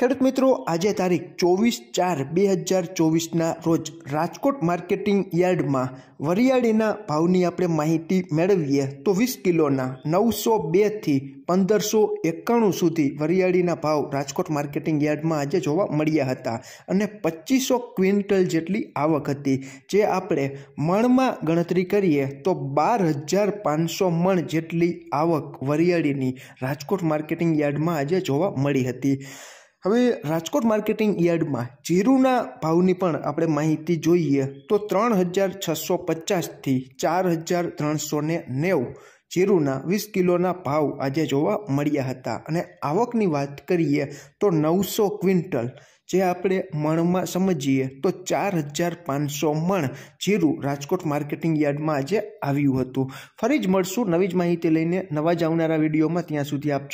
ખેડૂત મિત્રો આજે તારીખ ચોવીસ ચાર બે હજાર ચોવીસના રોજ રાજકોટ માર્કેટિંગ યાર્ડમાં વરિયાળીના ભાવની આપણે માહિતી મેળવીએ તો વીસ કિલોના નવસો બેથી પંદરસો એકાણું સુધી વરિયાળીના ભાવ રાજકોટ માર્કેટિંગ યાર્ડમાં આજે જોવા મળ્યા હતા અને પચીસો ક્વિન્ટલ જેટલી આવક હતી જે આપણે મણમાં ગણતરી કરીએ તો બાર હજાર પાંચસો મણ જેટલી આવક વરિયાળીની રાજકોટ માર્કેટિંગ યાર્ડમાં આજે જોવા મળી હતી હવે રાજકોટ માર્કેટિંગ યાર્ડમાં જીરુના ભાવની પણ આપણે માહિતી જોઈએ તો ત્રણ હજાર છસો પચાસથી ચાર હજાર ત્રણસો ને નેવું જીરુના વીસ કિલોના ભાવ આજે જોવા મળ્યા હતા અને આવકની વાત કરીએ તો નવસો ક્વિન્ટલ જે આપણે મણમાં સમજીએ તો ચાર હજાર પાંચસો મણ જીરું રાજકોટ માર્કેટિંગ યાર્ડમાં આજે આવ્યું હતું ફરી જ મળશું નવી જ માહિતી લઈને નવા જ આવનારા વિડીયોમાં ત્યાં સુધી આપજો